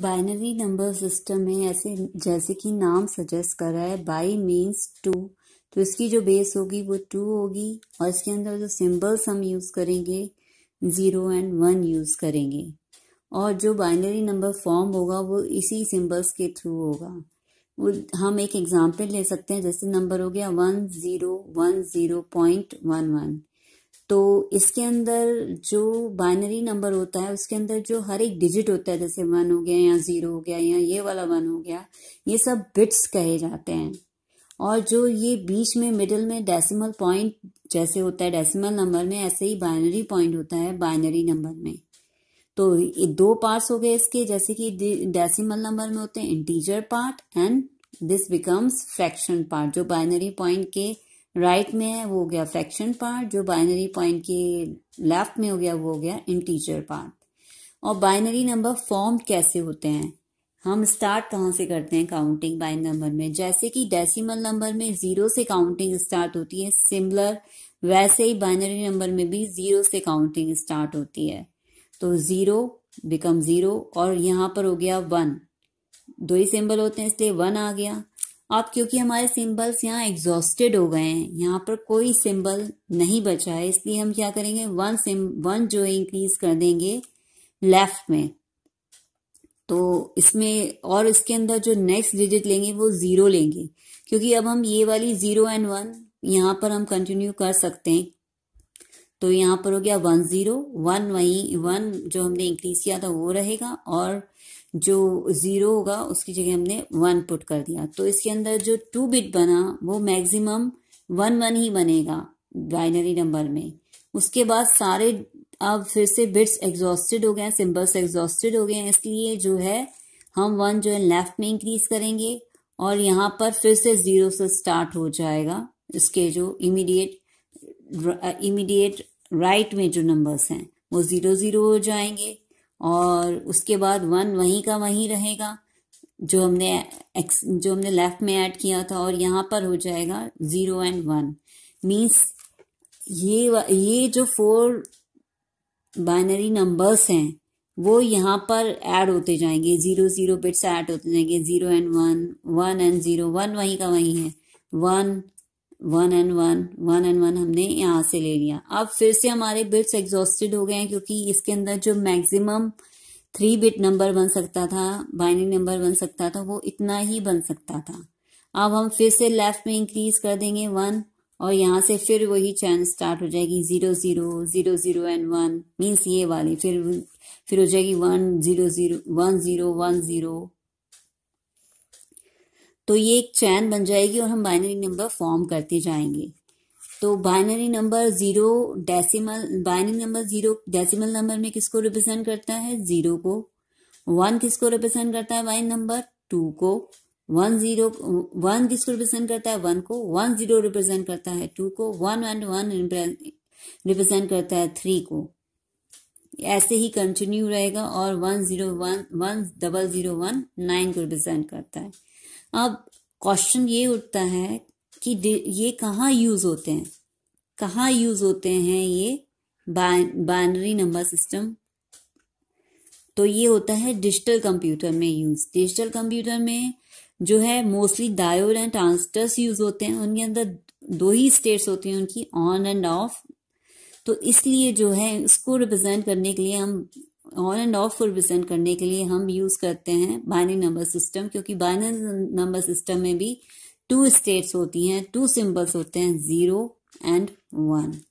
binary number system में ऐसे जैसे कि नाम सजेस्ट कर रहा है बाई मीन्स टू तो इसकी जो बेस होगी वो टू होगी और इसके अंदर जो सिंबल्स हम यूज़ करेंगे ज़ीरो एंड वन यूज़ करेंगे और जो बाइनरी नंबर फॉर्म होगा वो इसी सिंबल्स के थ्रू होगा वो हम एक एग्जाम्पल ले सकते हैं जैसे नंबर हो गया one zero one zero point one one तो इसके अंदर जो बाइनरी नंबर होता है उसके अंदर जो हर एक डिजिट होता है जैसे वन हो गया या ज़ीरो हो गया या ये वाला वन हो गया ये सब बिट्स कहे जाते हैं और जो ये बीच में मिडल में डेसिमल पॉइंट जैसे होता है डेसिमल नंबर में ऐसे ही बाइनरी पॉइंट होता है बाइनरी नंबर में तो ये दो पार्ट्स हो गए इसके जैसे कि डेसिमल नंबर में होते हैं integer part and this becomes fraction part जो बाइनरी पॉइंट के राइट right में है वो हो गया फ्रैक्शन पार्ट जो बाइनरी पॉइंट के लेफ्ट में हो गया वो हो गया इंटीजर पार्ट और बाइनरी नंबर फॉर्म कैसे होते हैं हम स्टार्ट कहाँ से करते हैं काउंटिंग बाइन नंबर में जैसे कि डेसिमल नंबर में जीरो से काउंटिंग स्टार्ट होती है सिमिलर वैसे ही बाइनरी नंबर में भी जीरो से काउंटिंग स्टार्ट होती है तो जीरो बिकम जीरो और यहां पर हो गया वन दो ही सिंबल होते हैं इसलिए वन आ गया अब क्योंकि हमारे सिंबल्स यहाँ एग्जॉस्टेड हो गए हैं यहाँ पर कोई सिंबल नहीं बचा है इसलिए हम क्या करेंगे वन सिम वन जो है इंक्रीज कर देंगे लेफ्ट में तो इसमें और इसके अंदर जो नेक्स्ट डिजिट लेंगे वो ज़ीरो लेंगे क्योंकि अब हम ये वाली ज़ीरो एंड वन यहाँ पर हम कंटिन्यू कर सकते हैं तो यहाँ पर हो गया वन ज़ीरो वन वही वन जो हमने इंक्रीज किया था वो रहेगा और जो ज़ीरो होगा उसकी जगह हमने वन पुट कर दिया तो इसके अंदर जो टू बिट बना वो मैक्सिमम वन वन ही बनेगा बाइनरी नंबर में उसके बाद सारे अब फिर से बिट्स एग्जॉस्टेड हो गए हैं सिम्बल्स एग्जॉस्टेड हो गए हैं इसलिए जो है हम वन जो है लेफ्ट में इंक्रीज करेंगे और यहाँ पर फिर से ज़ीरो से स्टार्ट हो जाएगा इसके जो इमीडिएट इमीडिएट राइट में जो नंबर्स हैं वो ज़ीरो ज़ीरो हो जाएंगे और उसके बाद वन वहीं का वहीं रहेगा जो हमने एक्स जो हमने लेफ्ट में ऐड किया था और यहाँ पर हो जाएगा ज़ीरो एंड वन मीन्स ये ये जो फोर बाइनरी नंबर्स हैं वो यहाँ पर ऐड होते जाएंगे ज़ीरो ज़ीरो बिट्स ऐड होते जाएंगे zero and one one and zero one वहीं का वहीं है one one and one one and one हमने यहाँ से ले लिया अब फिर से हमारे बिट्स एग्जॉस्टेड हो गए हैं क्योंकि इसके अंदर जो मैक्सिमम थ्री बिट नंबर बन सकता था बाइनरी नंबर बन सकता था वो इतना ही बन सकता था अब हम फिर से लेफ्ट में इंक्रीज कर देंगे वन और यहाँ से फिर वही चैन स्टार्ट हो जाएगी zero zero zero zero and one means ये वाली फिर फिर हो जाएगी one zero zero one zero one zero तो ये एक चैन बन जाएगी और हम बाइनरी नंबर फॉर्म करते जाएंगे तो binary number zero decimal binary number zero decimal number में किसको रिप्रेजेंट करता है जीरो को वन किसको रिप्रेजेंट करता है बाइन नंबर टू को वन जीरो वन किसको रिप्रेजेंट करता है वन को वन जीरो रिप्रेजेंट करता है टू को वन एंड वन रिप्रेजेंट करता है थ्री को ऐसे ही कंटिन्यू रहेगा और one zero one one double zero one nine को रिप्रेजेंट करता है अब क्वेश्चन ये उठता है कि ये कहाँ यूज़ होते हैं कहाँ यूज़ होते हैं ये बाइनरी नंबर सिस्टम तो ये होता है डिजिटल कंप्यूटर में यूज़ डिजिटल कंप्यूटर में जो है mostly diode and transistors use होते हैं उनके अंदर दो ही स्टेट्स होती हैं उनकी ऑन एंड ऑफ तो इसलिए जो है उसको रिप्रेजेंट करने के लिए हम ऑन एंड ऑफ को रिप्रेजेंट करने के लिए हम यूज़ करते हैं बाइनरी नंबर सिस्टम क्योंकि बाइनरी नंबर सिस्टम में भी टू स्टेट्स होती हैं टू सिंबल्स होते हैं ज़ीरो एंड वन